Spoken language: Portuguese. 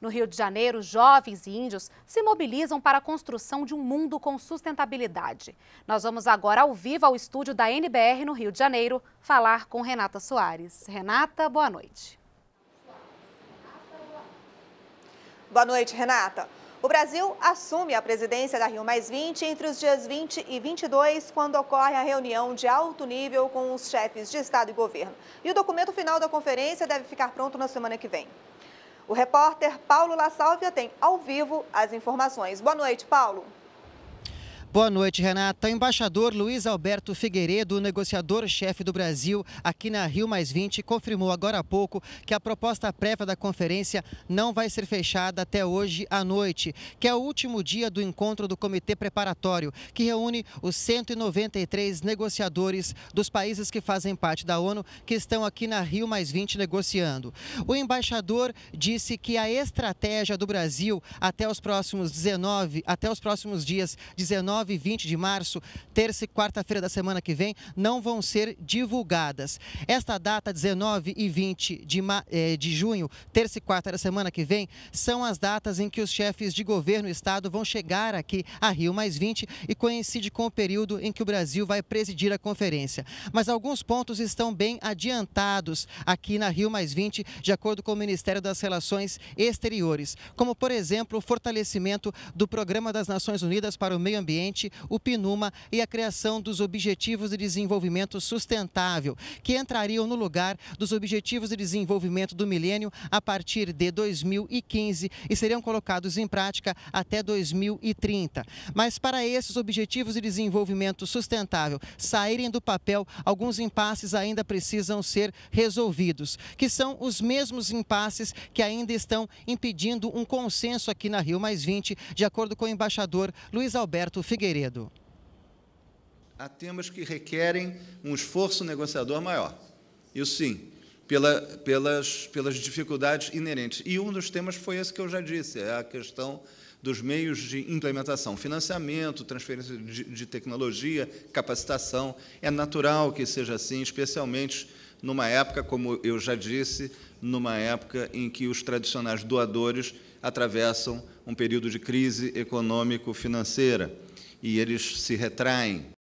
No Rio de Janeiro, jovens e índios se mobilizam para a construção de um mundo com sustentabilidade. Nós vamos agora ao vivo ao estúdio da NBR no Rio de Janeiro falar com Renata Soares. Renata, boa noite. Boa noite, Renata. O Brasil assume a presidência da Rio entre os dias 20 e 22, quando ocorre a reunião de alto nível com os chefes de Estado e governo. E o documento final da conferência deve ficar pronto na semana que vem. O repórter Paulo La Sálvia tem ao vivo as informações. Boa noite, Paulo. Boa noite, Renata. O embaixador Luiz Alberto Figueiredo, negociador-chefe do Brasil aqui na Rio Mais 20, confirmou agora há pouco que a proposta prévia da conferência não vai ser fechada até hoje à noite, que é o último dia do encontro do Comitê Preparatório, que reúne os 193 negociadores dos países que fazem parte da ONU, que estão aqui na Rio Mais 20 negociando. O embaixador disse que a estratégia do Brasil até os próximos 19, até os próximos dias 19 19 e 20 de março, terça e quarta-feira da semana que vem, não vão ser divulgadas. Esta data, 19 e 20 de, eh, de junho, terça e quarta da semana que vem, são as datas em que os chefes de governo e Estado vão chegar aqui a Rio Mais 20 e coincide com o período em que o Brasil vai presidir a conferência. Mas alguns pontos estão bem adiantados aqui na Rio Mais 20, de acordo com o Ministério das Relações Exteriores, como, por exemplo, o fortalecimento do Programa das Nações Unidas para o Meio Ambiente ambiente, o PNUMA e a criação dos Objetivos de Desenvolvimento Sustentável, que entrariam no lugar dos Objetivos de Desenvolvimento do Milênio a partir de 2015 e seriam colocados em prática até 2030. Mas para esses Objetivos de Desenvolvimento Sustentável saírem do papel, alguns impasses ainda precisam ser resolvidos, que são os mesmos impasses que ainda estão impedindo um consenso aqui na Rio Mais 20, de acordo com o embaixador Luiz Alberto Figueiredo. Figueiredo. Há temas que requerem um esforço negociador maior. Isso sim, pela, pelas, pelas dificuldades inerentes. E um dos temas foi esse que eu já disse, é a questão dos meios de implementação, financiamento, transferência de, de tecnologia, capacitação. É natural que seja assim, especialmente numa época, como eu já disse, numa época em que os tradicionais doadores atravessam um período de crise econômico-financeira e eles se retraem.